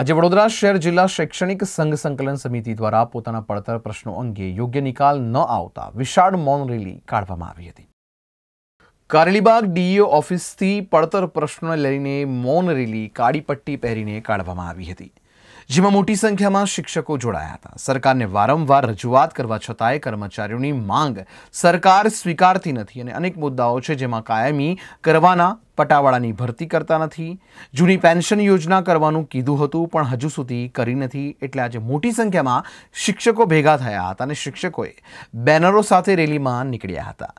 આજે વડોદરા શહેર જિલ્લા શૈક્ષણિક સંઘ સંકલન સમિતિ દ્વારા પોતાના પડતર પ્રશ્નો અંગે યોગ્ય નિકાલ ન આવતા વિશાળ મૌન રેલી કાઢવામાં આવી હતી કારેલીબાગ ડીઈઓ ઓફિસથી પડતર પ્રશ્નોને લઈને મૌન રેલી કાળી પટ્ટી પહેરીને કાઢવામાં આવી હતી જેમાં મોટી સંખ્યામાં શિક્ષકો જોડાયા હતા સરકારને વારંવાર રજૂઆત કરવા છતાંય કર્મચારીઓની માંગ સરકાર સ્વીકારતી નથી અને અનેક મુદ્દાઓ છે જેમાં કાયમી કરવાના પટાવાળાની ભરતી કરતા નથી જૂની પેન્શન યોજના કરવાનું કીધું હતું પણ હજુ સુધી કરી નથી એટલે આજે મોટી સંખ્યામાં શિક્ષકો ભેગા થયા હતા અને શિક્ષકોએ બેનરો સાથે રેલીમાં નીકળ્યા હતા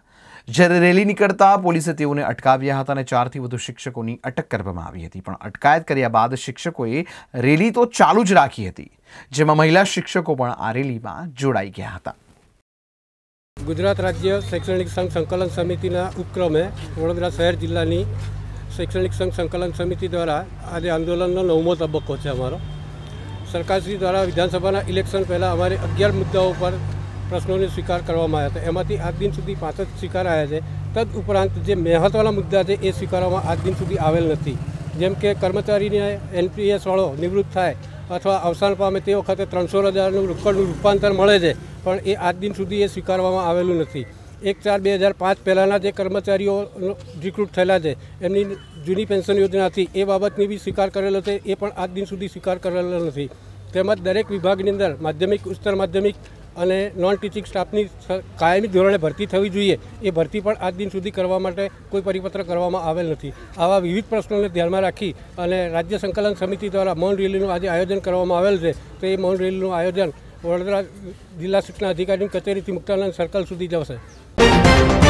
જ્યારે રેલી નીકળતા પોલીસે તેઓને અટકાવ્યા હતા અને ચારથી વધુ શિક્ષકોની અટક કરવામાં આવી હતી પણ અટકાયત કર્યા બાદ શિક્ષકોએ રેલી તો ચાલુ જ રાખી હતી જેમાં મહિલા શિક્ષકો પણ આ રેલીમાં જોડાઈ ગયા હતા ગુજરાત રાજ્ય શૈક્ષણિક સંઘ સંકલન સમિતિના ઉપક્રમે વડોદરા શહેર જિલ્લાની શૈક્ષણિક સંઘ સંકલન સમિતિ દ્વારા આજે આંદોલનનો નવમો તબક્કો છે અમારો સરકારશ્રી દ્વારા વિધાનસભાના ઇલેક્શન પહેલાં અમારે અગિયાર મુદ્દાઓ પર પ્રશ્નોને સ્વીકાર કરવામાં આવ્યા હતા એમાંથી આજ દિન સુધી પાંચ જ આવ્યા છે તદ ઉપરાંત જે મહત્ત્વના મુદ્દા છે એ સ્વીકારવામાં આજ દિન સુધી આવેલ નથી જેમ કે કર્મચારીને એનપીએસવાળો નિવૃત્ત થાય અથવા અવસાન પામે તે વખતે ત્રણસો હજારનું રોકડનું રૂપાંતર મળે છે પણ એ આજ દિન સુધી એ સ્વીકારવામાં આવેલું નથી એક ચાર બે હજાર પાંચ પહેલાંના જે કર્મચારીઓ રિક્રુટ થયેલા છે એમની જૂની પેન્શન યોજનાથી એ બાબતની બી સ્વીકાર કરેલો છે એ પણ આજ દિન સુધી સ્વીકાર કરેલો નથી તેમજ દરેક વિભાગની અંદર માધ્યમિક ઉચ્ચતર માધ્યમિક અને નોન ટીચિંગ સ્ટાફની કાયમી ધોરણે ભરતી થવી જોઈએ એ ભરતી પણ આજ દિન સુધી કરવા માટે કોઈ પરિપત્ર કરવામાં આવેલ નથી આવા વિવિધ પ્રશ્નોને ધ્યાનમાં રાખી અને રાજ્ય સંકલન સમિતિ દ્વારા મૌન રેલીનું આજે આયોજન કરવામાં આવેલ છે તો એ મૌન રેલીનું આયોજન વડોદરા જિલ્લા શિક્ષણ અધિકારીની કચેરીથી મુક્તાનંદ સર્કલ સુધી જશે